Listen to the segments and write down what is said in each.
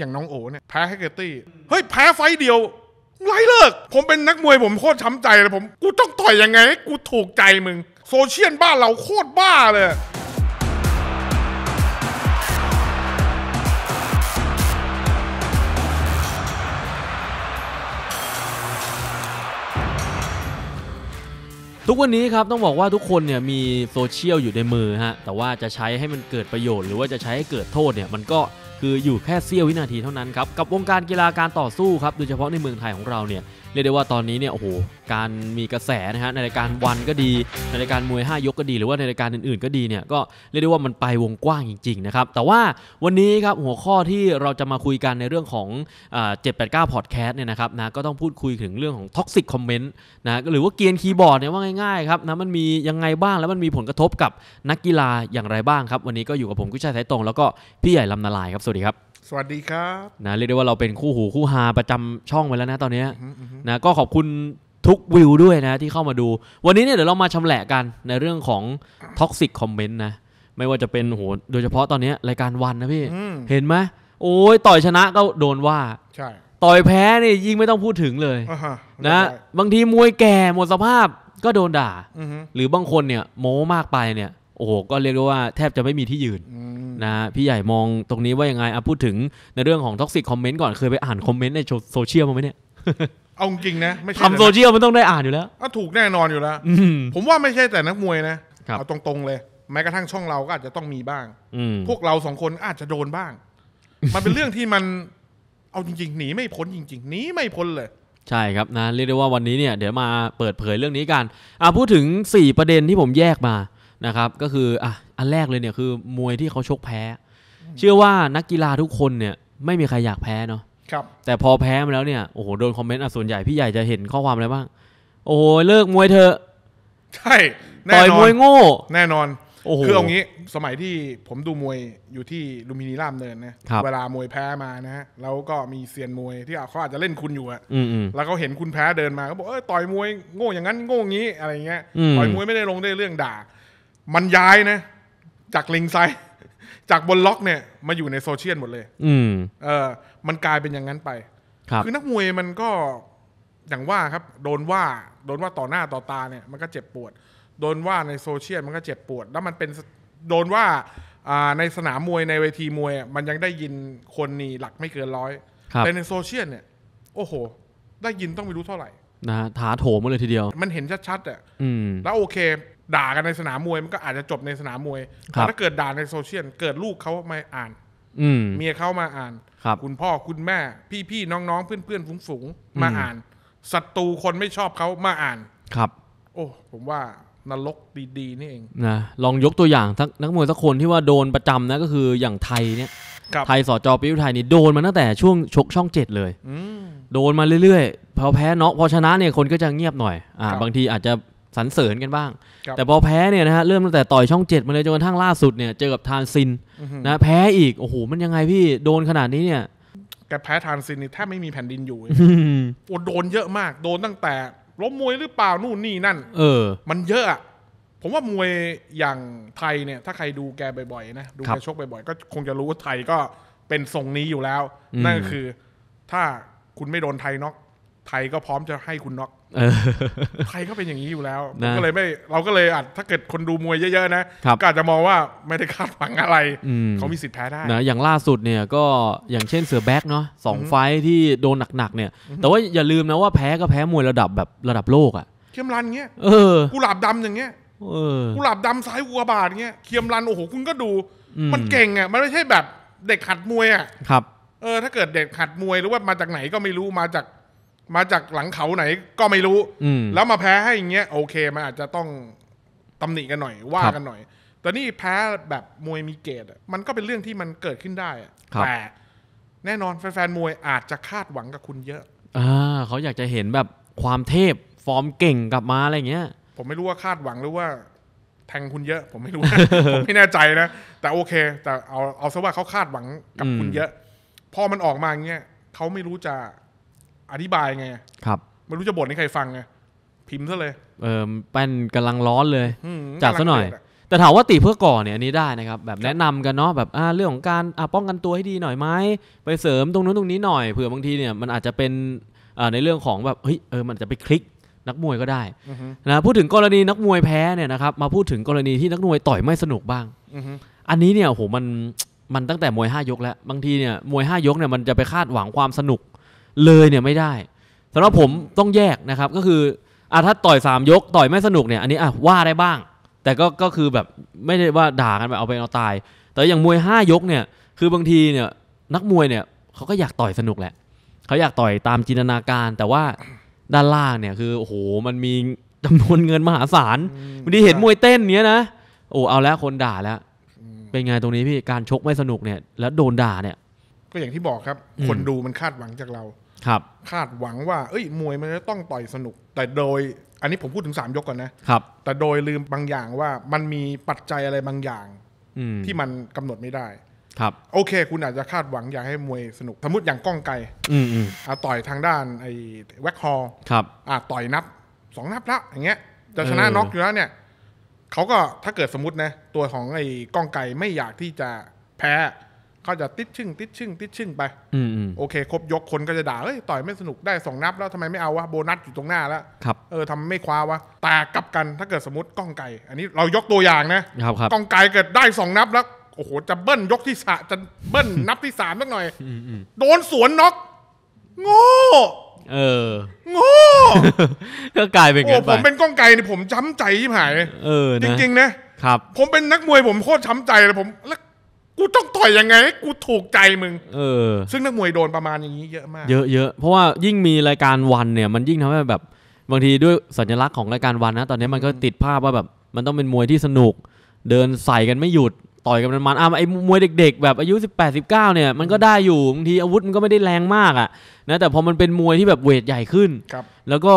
อย่างน้องโอเนี่ยแพ้แฮกเกอร์ตี้ เฮ้ยแพ้ไฟเดียวไรเลิก ผมเป็นนักมวยผมโคตรช้ำใจเลยผม กูต้องต่อยยังไงให้กูถูกใจมึง โซเชียลบ้านเราโคตรบ้าเลย ทุกวันนี้ครับต้องบอกว่าทุกคนเนี่ยมีโซเชียลอยู่ในมือฮะแต่ว่าจะใช้ให้มันเกิดประโยชน์หรือว่าจะใช้ให้เกิดโทษเนี่ยมันก็คืออยู่แค่เสี้ยววินาทีเท่านั้นครับ กับวงการกีฬาการต่อสู้ครับโดยเฉพาะในเมืองไทยของเราเนี่ยเรียกได้ว่าตอนนี้เนี่ยโอ้โหการมีกระแสนะฮะในรายการวันก็ดี ในรายการมวย 5 ยกก็ดีหรือว่าในรายการอื่นๆ ก็ดีเนี่ยก็เรียกได้ว่ามันไปวงกว้างจริงๆนะครับแต่ว่าวันนี้ครับหัวข้อที่เราจะมาคุยกันในเรื่องของเจ็ดแปดเก้าพอดแคสต์เนี่ยนะครับนะก็ต้องพูดคุยถึงเรื่องของท็อกซิกคอมเมนต์นะหรือว่าเกียนคีย์บอร์ดเนี่ยว่าง่ายๆครับนะมันมียังไงบ้างแล้วมันมีผลกระทบกับนักกีฬาอย่างไรบ้างครับวันนี้ก็อยู่กับผมกุชัยสายตรงแล้วก็พี่ใหญ่ลำนาลายครับสวัสดีครับสวัสดีครับนะเรียกได้ว่าเราเป็นคู่หูคู่ฮาประจำช่องไปแล้วนะตอนนี้นะก็ขอบคุณทุกวิวด้วยนะที่เข้ามาดูวันนี้เนี่ยเดี๋ยวเรามาชำแหละกันในเรื่องของท็อกซิกคอมเมนต์นะไม่ว่าจะเป็นโหโดยเฉพาะตอนนี้รายการวันนะพี่เห็นไหม โอ้ยต่อยชนะก็โดนว่า ใช่ ต่อยแพ้นี่ยิ่งไม่ต้องพูดถึงเลยนะ บางทีมวยแก่หมดสภาพก็โดนด่า หรือบางคนเนี่ยโม้มากไปเนี่ยโอ้โหก็เรียกได้ว่าแทบจะไม่มีที่ยืนนะพี่ใหญ่มองตรงนี้ว่ายังไงอ่ะพูดถึงในเรื่องของท็อกซิกคอมเมนต์ก่อนเคยไปอ่านคอมเมนต์ในโซเชียลมาไหมเนี่ยเอาจริงนะ ไม่ใช่ทำโซเชียลมันต้องได้อ่านอยู่แล้วอ่ะถูกแน่นอนอยู่แล้ว ผมว่าไม่ใช่แต่นักมวยนะ เอาตรงๆเลย แม้กระทั่งช่องเราก็อาจจะต้องมีบ้างพวกเราสองคนอาจจะโดนบ้าง มันเป็นเรื่องที่มันเอาจริงๆหนีไม่พ้นจริงๆหนีไม่พ้นเลย ใช่ครับนะ เรียกได้ว่าวันนี้เนี่ยเดี๋ยวมาเปิดเผยเรื่องนี้กันอ่าพูดถึง 4 ประเด็นที่ผมแยกมานะครับก็คืออ่ะอันแรกเลยเนี่ยคือมวยที่เขาชกแพ้ เชื่อว่านักกีฬาทุกคนเนี่ย ไม่มีใครอยากแพ้เนาะครับ แต่พอแพ้มาแล้วเนี่ยโอ้โหโดนคอมเมนต์อ่ะส่วนใหญ่พี่ใหญ่จะเห็นข้อความอะไรบ้างโอ้โหเลิกมวยเถอะ ใช่ต่อยมวยโง่ แน่นอนโโอ้หคือเอางี้ สมัยที่ผมดูมวยอยู่ที่ลุมพินีรามเนินนะเวลามวยแพ้มานะฮะแล้วก็มีเซียนมวยที่เขาอาจจะเล่นคุณอยู่อ่ะแล้วเขาเห็นคุณแพ้เดินมาเขาบอกเออต่อยมวยโง่อย่างนั้นโง่งี้อะไรเงี้ยต่อยมวยไม่ได้ลงได้เรื่องด่ามันย้ายนะจากลิงไซ จากบนล็อกเนี่ยมาอยู่ในโซเชียลหมดเลย อืมเออ มันกลายเป็นอย่างนั้นไป ครับคือนักมวยมันก็อย่างว่าครับ โดนว่าโดนว่าต่อหน้าต่อตาเนี่ยมันก็เจ็บปวดโดนว่าในโซเชียลมันก็เจ็บปวด แล้วมันเป็นโดนว่าในสนามมวยในเวทีมวย มันยังได้ยินคนนี่หลักไม่เกินร้อยแต่ในโซเชียลเนี่ย โอ้โห ได้ยินต้องไม่รู้เท่าไหร่นะฮะถาโถมเลยทีเดียว มันเห็นชัดๆอ่ะแล้วโอเค ด่ากันในสนามมวยมันก็อาจจะจบในสนามมวยแต่ถ้าเกิดด่าในโซเชียลเกิดลูกเขามาอ่านเมียเขามาอ่านคคุณพ่อคุณแม่ พี่ๆน้องๆเพื่อนๆฝูงๆมาอ่านศัตรูคนไม่ชอบเขามาอ่านครับ โอ้ผมว่านรกดีๆนี่เองนะลองยกตัวอย่างนักมวยสักคนที่ว่าโดนประจำนะก็คืออย่างไทยเนี่ยไทยสอจอปิ้วไทยนี่โดนมาตั้งแต่ช่วงชกช่องเจ็ดเลยโดนมาเรื่อยๆ พอแพ้เนาะ พอชนะเนี่ยคนก็จะเงียบหน่อย อ่า บางทีอาจจะสรรเสริญกันบ้าง แต่พอแพ้เนี่ยนะฮะ เริ่มตั้งแต่ต่อยช่องเจ็ดมาเลยจนกระทั่งล่าสุดเนี่ยเจอกับทานซินนะ แพ้อีก โอ้โห มันยังไงพี่โดนขนาดนี้เนี่ย แกแพ้ทานซินนี่แทบไม่มีแผ่นดินอยู่โอ้โดนเยอะมาก โดนตั้งแต่ล้มมวยหรือเปล่านู่นนี่นั่น เออ มันเยอะผมว่ามวยอย่างไทยเนี่ย ถ้าใครดูแกบ่อยๆนะดูแกชกบ่อยๆก็คงจะรู้ว่าไทยก็เป็นทรงนี้อยู่แล้ว นั่นก็คือถ้าคุณไม่โดนไทยน็อกไทยก็พร้อมจะให้คุณน็อกไทยก็เป็นอย่างนี้อยู่แล้วก็เลยไม่เราก็เลยอาจถ้าเกิดคนดูมวยเยอะๆนะก็อาจจะมองว่าไม่ได้คาดหวังอะไรเขามีสิทธิ์แพ้ได้นะอย่างล่าสุดเนี่ยก็อย่างเช่นเสือแบ็กเนาะสองไฟที่โดนหนักๆเนี่ยแต่ว่าอย่าลืมนะว่าแพ้ก็แพ้มวยระดับแบบระดับโลกอะเข้มรันเงี้ยเออกูหลาบดำอย่างเงี้ยกุหลาบดำซ้ายวัวบาทเงี้ยเคียมรันโอ้โหคุณก็ดู มันเก่งอ่ะมันไม่ใช่แบบเด็กขัดมวยอ่ะครับ เออ ถ้าเกิดเด็กขัดมวยหรือว่ามาจากไหนก็ไม่รู้มาจากมาจากหลังเขาไหนก็ไม่รู้แล้วมาแพ้ให้เงี้ยโอเคมันอาจจะต้องตำหนิกันหน่อยว่ากันหน่อย แต่นี่แพ้แบบมวยมีเกตมันก็เป็นเรื่องที่มันเกิดขึ้นได้แต่แน่นอนแฟนๆมวยอาจจะคาดหวังกับคุณเยอะ อ่าเขาอยากจะเห็นแบบความเทพฟอร์มเก่งกลับมาอะไรเงี้ยผมไม่รู้ว่าคาดหวังหรือว่าแทงคุณเยอะผมไม่รู้ผมไม่แน่ใจนะ แต่โอเค แต่เอาเอาซะว่าเขาคาดหวังกับคุณเยอะพอมันออกมาอย่างเงี้ยเขาไม่รู้จะอธิบายไงครับ ไม่รู้จะบ่นให้ใครฟังไงพิมพ์ซะเลย เออเป็นกำลังร้อนเลยจัดซะหน่อย แต่ถามว่าตีเพื่อก่อเนี่ยอันนี้ได้นะครับ แบบแนะนำกันเนาะแบบเรื่องของการป้องกันตัวให้ดีหน่อยไหมไปเสริมตรงนู้นตรงนี้หน่อยเผื่อบางทีเนี่ยมันอาจจะเป็นในเรื่องของแบบเฮ้ยเออมันจะไปคลิกนักมวยก็ได้นะพูดถึงกรณีนักมวยแพ้เนี่ยนะครับมาพูดถึงกรณีที่นักมวยต่อยไม่สนุกบ้างอันนี้เนี่ยโหมันมันตั้งแต่ มวยห้ายกแล้ว บางทีเนี่ย มวยห้ายกเนี่ยมันจะไปคาดหวังความสนุกเลยเนี่ยไม่ได้สำหรับผมต้องแยกนะครับก็คืออ่ะถ้าต่อยสามยกต่อยไม่สนุกเนี่ยอันนี้อ่ะว่าได้บ้าง แต่ก็ก็คือแบบไม่ได้ว่าด่ากันแบบเอาไปเอาตาย แต่อย่างมวยห้ายกเนี่ยคือบางทีเนี่ยนักมวยเนี่ยเขาก็อยากต่อยสนุกแหละเขาอยากต่อยตามจินตนาการ แต่ว่าด้านล่างเนี่ยคือโอ้โหมันมีจำนวนเงินมหาศาลวันทีเห็นมวยเต้นเนี้ยนะโอ้เอาแล้วคนด่าแล้วเป็นไงตรงนี้พี่การชกไม่สนุกเนี่ย แล้วโดนด่าเนี่ย ก็อย่างที่บอกครับคนดูมันคาดหวังจากเรา ครับ คาดหวังว่าเอ้ย มวยมันจะต้องต่อยสนุก แต่โดยอันนี้ผมพูดถึงสามยกก่อนนะครับแต่โดยลืมบางอย่างว่ามันมีปัจจัยอะไรบางอย่างที่มันกำหนดไม่ได้ครับโอเค คุณอาจจะคาดหวังอยากให้มวยสนุก สมมติอย่างก้องไกลอืมอ่ะต่อยทางด้านไอ้แว็กฮอลครับอ่ะต่อยนับสองนับละอย่างเงี้ยจะชนะน็อกอยู่แล้วเนี่ยเขาก็ถ้าเกิดสมมตินะ ตัวของไอ้ก้องไก่ไม่อยากที่จะแพ้เขาจะติดชึ่ง ติดชึ่ง ติดชึ่งไป อืมโอเค ครบยกคนก็จะด่าเอ้ยต่อยไม่สนุกได้สองนับ แล้วทำไมไม่เอาวะโบนัสอยู่ตรงหน้าแล้วครับ เออทำไม่คว้าวะแต่กลับกันถ้าเกิดสมมติก้องไก่อันนี้เรายกตัวอย่างนะ ครับครับก้องไก่เกิดได้สองนับแล้วโอ้โหจะเบิ้ลยกที่สะจะเบิ้ลนับที่สามสักหน่อยโดนสวนน็อกโง่เออโง่ก็กลายเป็นไ้ผมเป็นก้องไก่นี่ยผมช้ำใจที่หายเออจริงๆนะครับ ผมเป็นนักมวยผมโคตรช้ำใจเลยผมแล้วกูต้องต่อยยังไงให้กูถูกใจมึงเออ ซึ่งนักมวยโดนประมาณอย่างนี้เยอะมากเยอะเยอะเพราะว่ายิ่งมีรายการวันเนี่ย มันยิ่งทำให้แบบ บางทีด้วยสัญลักษณ์ของรายการวันนะตอนนี้มันก็ติดภาพว่าแบบมันต้องเป็นมวยที่สนุก เดินใส่กันไม่หยุดต่อยกันมันอ่ะไอ้มวยเด็ก ๆแบบอายุ 18 19เนี่ยมันก็ได้อยู่บางทีอาวุธมันก็ไม่ได้แรงมากอ่ะนะแต่พอมันเป็นมวยที่แบบเวทใหญ่ขึ้นแล้วก็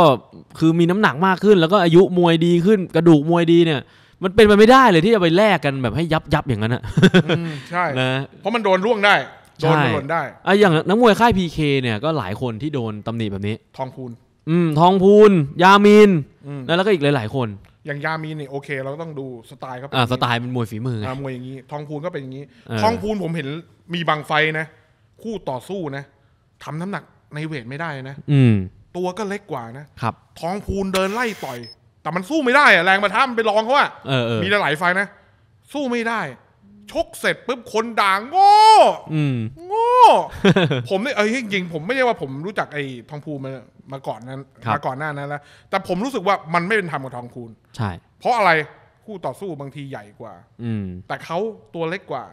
คือมีน้ำหนักมากขึ้น แล้วก็อายุมวยดีขึ้นกระดูกมวยดีเนี่ย มันเป็นไปไม่ได้เลยที่จะไปแลกกันแบบให้ยับยับอย่างนั้นอ่ะใช่นะเพราะมันโดนร่วงได้โดนโดนได้อ่ะอย่างนักมวยค่ายพีเคเนี่ยก็หลายคนที่โดนตำหนิแบบนี้ทองพูนอืมทองพูนยามีนแล้วก็อีกหลายๆคนอย่างยามีนี่โอเคเราก็ต้องดูสไตล์เขาเป็นสไตล์เป็นมวยฝีมือไงมวยอย่างนี้ทองพูนก็เป็นอย่างนี้ทองพูนผมเห็นมีบางไฟนะ คู่ต่อสู้นะทำน้ำหนักในเวทไม่ได้นะ อืมตัวก็เล็กกว่านะครับทองพูนเดินไล่ต่อย แต่มันสู้ไม่ได้อะแรงมาท่ามไปลองเขาอะาออมีหลายไฟนะสู้ไม่ได้ ชกเสร็จปุ๊บคนด่างโง่โง่ผมเนี่ยเอ้ยจริง ผมไม่ใช่ว่าผมรู้จักไอ้ทองภูมิมามาก่อนนั้นมาก่อนหน้านั้นแล้ว แต่ผมรู้สึกว่ามันไม่เป็นธรรมกับทองคูณใช่ เพราะอะไรคู่ต่อสู้บางทีใหญ่กว่า อืแต่เขาตัวเล็กกว่า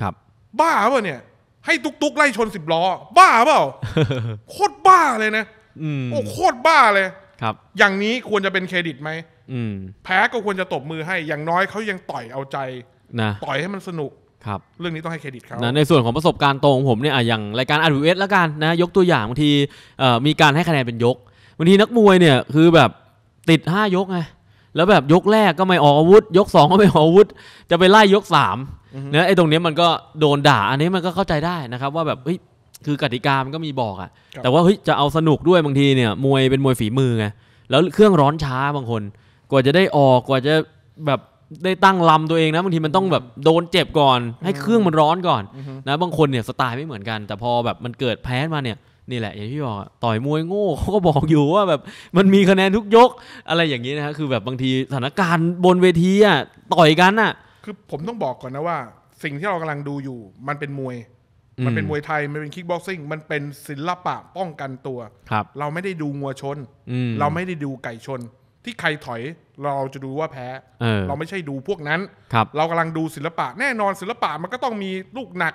ครับ บ้าเปล่าเนี่ย ให้ตุกตุกไล่ชนสิบล้อบ้าเปล่าโคตรบ้าเลยนะโอ้โคตรบ้าเลยครับ อย่างนี้ควรจะเป็นเครดิตไหมแพ้ก็ควรจะตบมือให้ อย่างน้อยเขายังต่อยเอาใจ นะต่อยให้มันสนุกครับเรื่องนี้ต้องให้เครดิตเขานในส่วนของประสบการณ์ตรงของผมเนี่ยอย่างรายการอาร์เอสละกันนะยกตัวอย่างบางทีมีการให้คะแนนเป็นยกบางทีนักมวยเนี่ยคือแบบติด 5 ยกไงแล้วแบบยกแรกก็ไม่ออกอาวุธยก 2 ก็ไม่ออกอาวุธ จะไปไล่ยก3เนี่ยไอ้ตรงนี้มันก็โดนด่า อันนี้มันก็เข้าใจได้นะครับ ว่าแบบเฮ้ยคือกติกามันก็มีบอกอ่ะแต่ว่าเฮ้ยจะเอาสนุกด้วยบางทีเนี่ยมวยเป็นมวยฝีมือไงแล้วเครื่องร้อนช้าบางคน กว่าจะได้ออกกว่าจะแบบได้ตั้งลำตัวเองนะ บางทีมันต้องแบบโดนเจ็บก่อน ให้เครื่องมันร้อนก่อนนะบางคนเนี่ยสไตล์ไม่เหมือนกัน แต่พอแบบมันเกิดแพ้มาเนี่ย นี่แหละ อย่างที่บอกต่อยมวยโง่เขาก็บอกอยู่ว่าแบบมันมีคะแนนทุกยกอะไรอย่างนี้นะฮะคือแบบบางทีสถานการณ์บนเวทีอ่ะต่อยกันอ่ะ คือผมต้องบอกก่อนนะว่า สิ่งที่เรากำลังดูอยู่ มันเป็นมวยมันเป็นมวยไทยมันเป็นคิกบ็อกซิ่ง มันเป็นศิลปะป้องกันตัวรเราไม่ได้ดูงัวชนเราไม่ได้ดูไก่ชนที่ใครถอยเราจะดูว่าแพ้เออเราไม่ใช่ดูพวกนั้นรเรากำลังดูศิลปะแน่นอนศิลปะมันก็ต้องมีลูกหนัก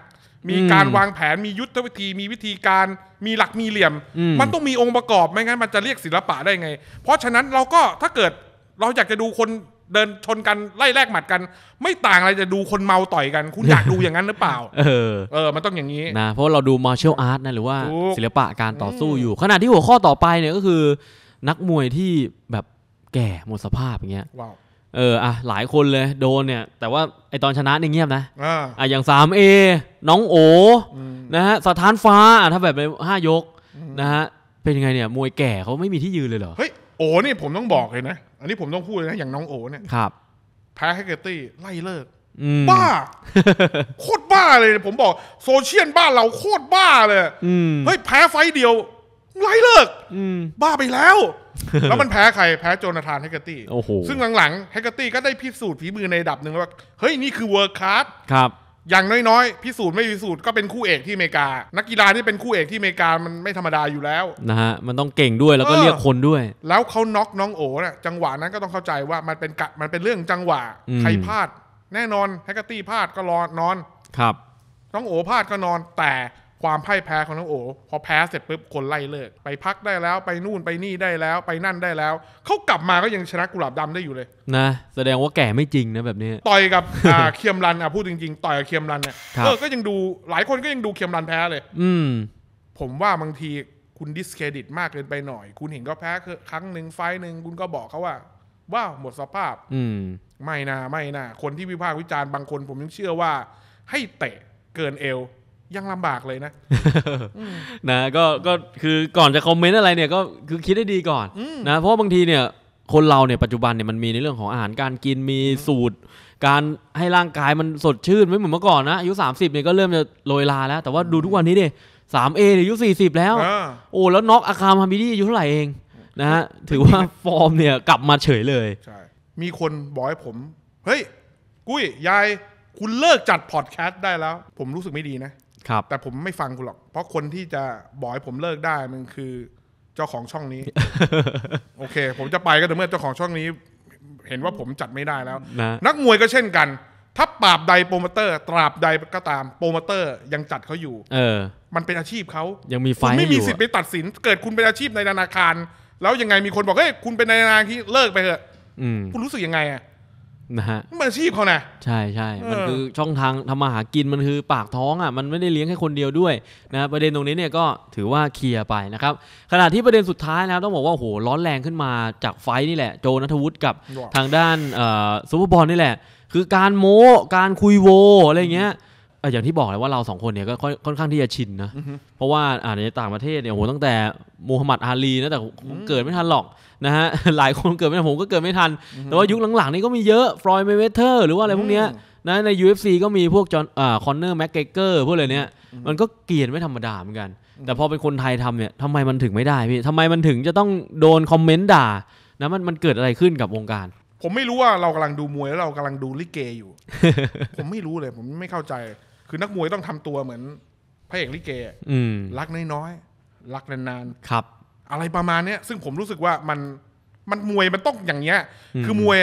มีการวางแผนมียุทธวิธีมีวิธีการมีหลักมีเหลี่ยม มันต้องมีองค์ประกอบไม่งั้นมันจะเรียกศิลปะได้ไง เพราะฉะนั้นเราก็ถ้าเกิดเราอยากจะดูคนเดินชนกันไล่แลกหมัดกัน ไม่ต่างอะไรจะดูคนเมาต่อยกัน คุณอยากดูอย่างนั้นหรือเปล่าเออเออมันต้องอย่างนี้นะเพราะเราดูมาร์เช a ลอาร์ตนะหรือว่าศิลปะการต่อสู้อยู่ขณะที่หัวข้อต่อไปเนี่ยก็คือนักมวยที่แบบแก่ หมดสภาพอย่างเงี้ยเอออ่ะหลายคนเลย โดนเนี่ย แต่ว่าไอตอนชนะเนี่เงียบนะอ่ะอย่าง 3A น้องโอนะฮะสถานฟ้าถ้าแบบไนห้ายกนะฮะเป็นยังไงเนี่ย มวยแก่เขาไม่มีที่ยืนเลยเหรอเฮ้ยโอนี่ผมต้องบอกเลยนะ อันนี้ผมต้องพูดเลยนะอย่างน้องโอเนี่ยครับ แพ้แฮกเกอร์ตี้ไล่เลิกบ้าโคตรบ้าเลยผมบอกโซเชียลบ้าเราโคตรบ้าเลยเฮ้ยแพ้ไฟเดียวไล่เลิกบ้าไปแล้วแล้วมันแพ้ใคร แพ้โจนาธานแฮกเกอร์ตี้ซึ่งหลังๆแฮกเกอร์ตี้ก็ได้พิสูจน์ฝีมือในดับหนึ่งว่า เฮ้ยนี่คือเวิร์คคาร์ดครับ อย่างน้อยๆพิสูจน์ไม่พิสูจน์ก็เป็นคู่เอกที่อเมริกา นักกีฬาที่เป็นคู่เอกที่อเมริกา มันไม่ธรรมดาอยู่แล้วนะฮะมันต้องเก่งด้วยแล้วก็เรียกคนด้วย แล้วเขาน็อกน้องโอ๋น่ะจังหวะนั้นก็ต้องเข้าใจว่ามันเป็นกะมันเป็นเรื่องจังหวะใครพลาดแน่นอนแฮกเกอร์ตี้พลาดก็รอนอนครับน้องโอ๋พลาดก็นอนแต่ความพ่ายแพ้ของน้องโอพอแพ้เสร็จปุ๊บคนไล่เลิกไปพักได้แล้ว ไปนู่นไปนี่ได้แล้ว ไปนั่นได้แล้วเขากลับมาก็ยังชนะกุหลาบดำได้อยู่เลยนะแสดงว่าแก่ไม่จริงนะแบบนี้ต่อยกับเคียมรันอ่ะพูดจริงๆ ต่อยกับเคียมรันเนี่ยเออก็ยังดู หลายคนก็ยังดูเคียมรันแพ้เลย อืมผมว่าบางทีคุณดิสเครดิตมากเกินไปหน่อย คุณเห็นก็แพ้ครั้งหนึ่งไฟหนึ่งคุณก็บอกเขาว่าว้าวหมดสภาพ อืมไม่นะไม่นะคนที่วิพากษ์วิจารณ์บางคนผมยังเชื่อว่า ให้เตะเกินเอวยังลำบากเลยนะนะก็ก็คือก่อนจะคอมเมนต์อะไรเนี่ยก็คือคิดให้ดีก่อนนะเพราะบางทีเนี่ยคนเราเนี่ย ปัจจุบันเนี่ยมันมีในเรื่องของอาหารการกินมีสูตร การให้ร่างกายมันสดชื่นไม่เหมือนเมื่อก่อนนะอายุ 30เนี่ยก็เริ่มจะโรยลาแล้วแต่ว่าดูทุกวันนี้ดิสามเออายุสสี่ิบแล้ว โอ้แล้วน็อกอาคามฮามิดี้อายุเท่าไหร่เองนะฮะถือว่าฟอร์มเนี่ยกลับมาเฉยเลยใช่มีคนบอกให้ผมเฮ้ยกุ้ยยายคุณเลิกจัดพอดแคสต์ได้แล้ว ผมรู้สึกไม่ดีนะแต่ผมไม่ฟังคุณหรอก เพราะคนที่จะบอกให้ผมเลิกได้ มันคือ เจ้าของช่องนี้โอเค ผมจะไปก็แต่เมื่อเจ้าของช่องนี้ เห็นว่าผมจัดไม่ได้แล้วนักมวยก็เช่นกัน ถ้าปราบใดโปรโมเตอร์ตราบใดก็ตามโปรโมเตอร์ยังจัดเขาอยู่ เออ มันเป็นอาชีพเขายังมีไฟไม่มีสิทธิ์ไปตัดสิน เกิดคุณเป็นอาชีพในธนาคารแล้วยังไงมีคนบอกเฮ้ยคุณเป็นในธนาคารที่เลิกไปเถอะคุณรู้สึกยังไงอ่ะนะฮะมันอาชีพเขานะใช่ใช่ มันคือช่องทางทำมาหากินมันคือปากท้องอ่ะมันไม่ได้เลี้ยงแค่คนเดียวด้วยนะประเด็นตรงนี้เนี่ยก็ถือว่าเคลียร์ไปนะครับ ขณะที่ประเด็นสุดท้ายนะครับต้องบอกว่าโหร้อนแรงขึ้นมาจากไฟนี่แหละ โจนัทวุฒิกับทางด้านซูเปอร์บอลนี่แหละ คือการโม้ การคุยโวอะไรเงี้ยอย่างที่บอกเลยว่าเราสองคนเนี่ยก็ค่อนข้างที่จะชินนะ เพราะว่าอ่าในต่างประเทศเนี่ยโหตั้งแต่มูฮัมหมัดอาลีนะ แต่เกิดไม่ทันหรอกนะฮะ หลายคนเกิดไม่ทันผมก็เกิดไม่ทัน แต่ว่ายุคหลังๆนี่ก็มีเยอะฟรอยเมเวเทอร์หรือว่าอะไรพวกเนี้ยนะใน UFC ก็มีพวกจอห์นอ่าคอนเนอร์แม็กเกเกอร์พวกอะไรเนี้ยมันก็เกลียดไม่ธรรมดาเหมือนกัน แต่พอเป็นคนไทยทำเนี่ยทำไมมันถึงไม่ได้พี่ทำไมมันถึงจะต้องโดนคอมเมนต์ด่านะมันมันเกิดอะไรขึ้นกับวงการ ผมไม่รู้ว่าเรากำลังดูมวยแล้วเรากำลังดูลิเกอยู่ ผมไม่รู้เลยผมไม่เข้าใจคือนักมวยต้องทำตัวเหมือน พระเอกลิเกรักน้อยๆรักนานๆครับ อะไรประมาณเนี้ยซึ่งผมรู้สึกว่ามันมันมวยมันต้องอย่างเงี้ย คือมวย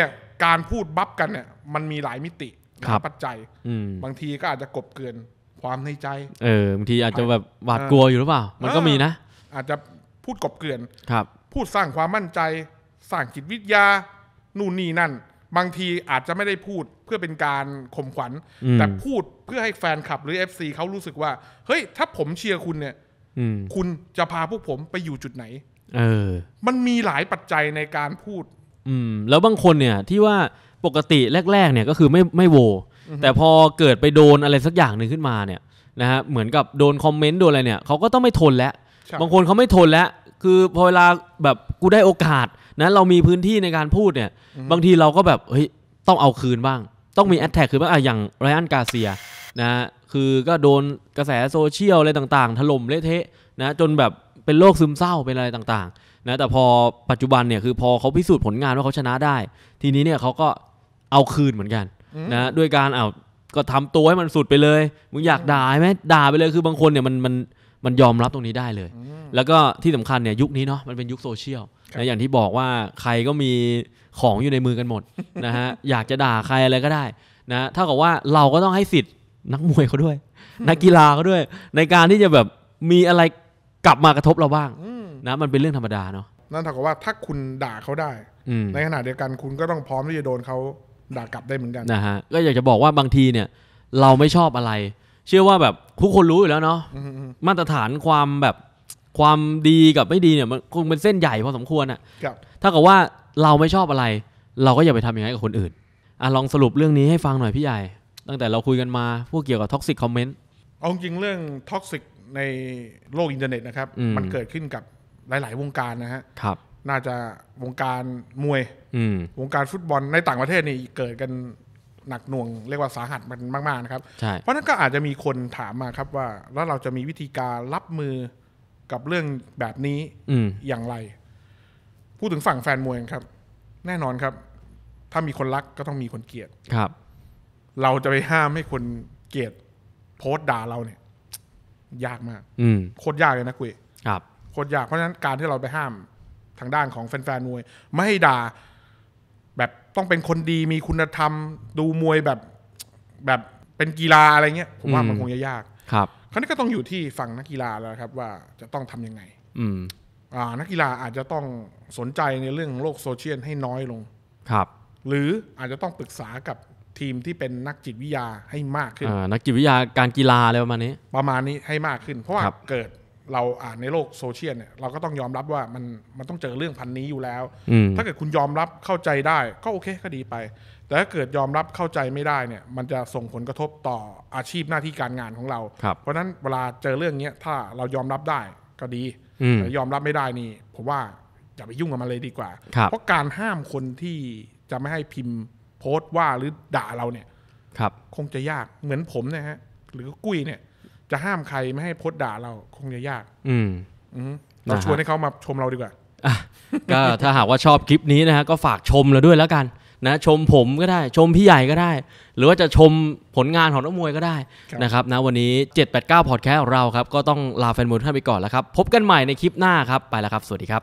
การพูดบัฟกันเนี่ยมันมีหลายมิติหลายปัจจัยบางทีก็อาจจะกบเกินความในใจเออบางทีอาจจะแบบหวาดกลัวอยู่หรือเปล่า มันก็มีนะ อาจจะพูดกบเกินครับ พูดสร้างความมั่นใจ สร้างจิตวิทยา นู่นนี่นั่นบางทีอาจจะไม่ได้พูดเพื่อเป็นการข่มขวัญแต่พูดเพื่อให้แฟนคลับหรือ FC เขารู้สึกว่า เฮ้ยถ้าผมเชียร์คุณเนี่ยคุณจะพาพวกผมไปอยู่จุดไหนเออมันมีหลายปัจจัยในการพูดอืมแล้วบางคนเนี่ยที่ว่าปกติแรก ๆ เนี่ยก็คือไม่ไม่โว แต่พอเกิดไปโดนอะไรสักอย่างหนึ่งขึ้นมาเนี่ยนะฮะเหมือนกับโดนคอมเมนต์โดนอะไรเนี่ยเขาก็ต้องไม่ทนแล้วบางคนเขาไม่ทนแล้วคือพอเวลาแบบกูได้โอกาสนะเรามีพื้นที่ในการพูดเนี่ย บางทีเราก็แบบเฮ้ยต้องเอาคืนบ้าง ต้องมีแอตแทกคือบ้างอะอย่างไรอันกาเซียนะ คือก็โดนกระแสโซเชียลอะไรต่าง ๆ ถล่มเละเทะนะจนแบบเป็นโรคซึมเศร้า เป็นอะไรต่างๆนะแต่พอปัจจุบันเนี่ยคือพอเขาพิสูจน์ผลงานว่าเขาชนะได้ ทีนี้เนี่ยเขาก็เอาคืนเหมือนกันนะด้วยการเอาก็ทำตัวให้มันสุดไปเลย มึงอยากด่าไหมด่าไปเลยคือบางคนเนี่ยมันมันมันยอมรับตรงนี้ได้เลย แล้วก็ที่สำคัญเนี่ยยุคนี้เนาะมันเป็นยุคโซเชียลนะอย่างที่บอกว่าใครก็มีของอยู่ในมือกันหมดนะฮะ อยากจะด่าใครอะไรก็ได้นะเท่ากับว่าเราก็ต้องให้สิทธิ์ นักมวยเขาด้วย นักกีฬาเขาด้วย ในการที่จะแบบมีอะไรกลับมากระทบเราบ้างนะมันเป็นเรื่องธรรมดาเนาะ นั่นเท่ากับว่าถ้าคุณด่าเขาได้ ในขณะเดียวกันคุณก็ต้องพร้อมที่จะโดนเขาด่ากลับได้เหมือนกันนะฮะ ก็อยากจะบอกว่าบางทีเนี่ย เราไม่ชอบอะไรเชื่อว่าแบบทุกคนรู้อยู่แล้วเนาะมาตรฐานความแบบความดีกับไม่ดีเนี่ยมันคงเป็นเส้นใหญ่พอสมควรอะ่ะถ้ากับว่าเราไม่ชอบอะไร เราก็อย่าไปทำอย่างนั้นกับคนอื่นอลองสรุปเรื่องนี้ให้ฟังหน่อยพี่ใหญ่ ตั้งแต่เราคุยกันมาพวกเกี่ยวกับท็อกซิกคอมเมนต์เอาจริงเรื่องท็อกซิกในโลกอินเทอร์เน็ตนะครับ มันเกิดขึ้นกับหลายๆ วงการนะฮะครับ น่าจะวงการมวยวงการฟุตบอลในต่างประเทศนี่เกิดกันหนักหน่วงเรียกว่าสาหัสมันมากๆนะครับ เพราะนั้นก็อาจจะมีคนถามมาครับ ว่า แล้วเราจะมีวิธีการรับมือกับเรื่องแบบนี้อย่างไร พูดถึงฝั่งแฟนมวยครับ แน่นอนครับ ถ้ามีคนรักก็ต้องมีคนเกลียดครับ เราจะไปห้ามให้คนเกลียดโพสต์ด่าเราเนี่ย ยากมากโคตรยากเลยนะกุยครับโคตรยากเพราะฉะนั้นการที่เราไปห้ามทางด้านของแฟนแฟนมวย ไม่ให้ด่าแบบต้องเป็นคนดีมีคุณธรรมดูมวยแบบแบบเป็นกีฬาอะไรเงี้ยผมว่ามันคงยากครับ คราวนี้ก็ต้องอยู่ที่ฝั่งนักกีฬาแล้วครับว่าจะต้องทํำยังไง อืมอ่านักกีฬาอาจจะต้องสนใจในเรื่องโลกโซเชียลให้น้อยลงครับ หรืออาจจะต้องปรึกษากับทีมที่เป็นนักจิตวิทยาให้มากขึ้นนักจิตวิทยาการกีฬาอะไรประมาณนี้ประมาณนี้ให้มากขึ้น เพราะว่าเกิดเราอ่านในโลกโซเชียลเนี่ยเราก็ต้องยอมรับว่ามันมันต้องเจอเรื่องพันนี้อยู่แล้ว ถ้าเกิดคุณยอมรับเข้าใจได้ ก็โอเค ก็ดีไป แต่ถ้าเกิดยอมรับเข้าใจไม่ได้เนี่ย มันจะส่งผลกระทบต่ออาชีพหน้าที่การงานของเรา เพราะนั้นเวลาเจอเรื่องนี้ถ้าเรายอมรับได้ก็ดีแต่ยอมรับไม่ได้นี่ผมว่าอย่าไปยุ่งกับมันเลยดีกว่าเพราะการห้ามคนที่จะไม่ให้พิมพ์ โพสต์ว่าหรือด่าเราเนี่ยคคงจะยากเหมือนผมนะฮะหรือกุ้ยเนี่ยจะห้ามใครไม่ให้พดด่าเราคงจะยาก อืมเราชวนให้เขามาชมเราดีกว่าก็ถ้าหากว่าชอบคลิปนี้นะฮะก็ฝากชมเราด้วยแล้วกันนะชมผมก็ได้ ชมพี่ใหญ่ก็ได้ หรือว่าจะชมผลงานของนักมวยก็ได้นะครับนะวันนี้ 789พอดแคสต์เราครับก็ต้องลาแฟนมวยท่านไปก่อนแล้วครับ พบกันใหม่ในคลิปหน้าครับไปแล้วครับ สวัสดีครับ